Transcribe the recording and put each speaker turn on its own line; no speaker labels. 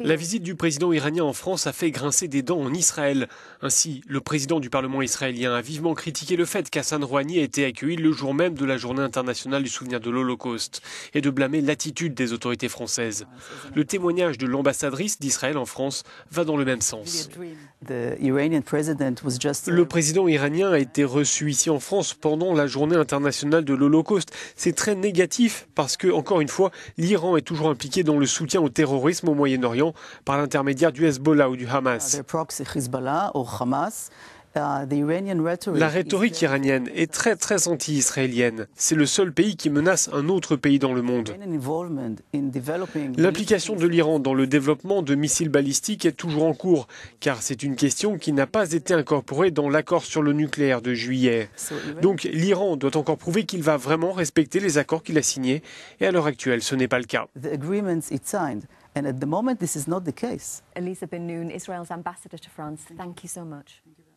La visite du président iranien en France a fait grincer des dents en Israël. Ainsi, le président du Parlement israélien a vivement critiqué le fait qu'Hassan Rouhani ait été accueilli le jour même de la journée internationale du souvenir de l'Holocauste et de blâmer l'attitude des autorités françaises. Le témoignage de l'ambassadrice d'Israël en France va dans le même sens.
Le
président iranien a été reçu ici en France pendant la journée internationale de l'Holocauste. C'est très négatif parce que, encore une fois, l'Iran est toujours impliqué dans le soutien au terrorisme au Moyen-Orient par l'intermédiaire du Hezbollah ou du ah, Hamas.
Euh, La
rhétorique iranienne est très très anti-israélienne. C'est le seul pays qui menace un autre pays dans le monde. L'implication de l'Iran dans le développement de missiles balistiques est toujours en cours, car c'est une question qui n'a pas été incorporée dans l'accord sur le nucléaire de juillet. Donc l'Iran doit encore prouver qu'il va vraiment respecter les accords qu'il a signés, et à l'heure actuelle ce n'est pas le cas.
thank you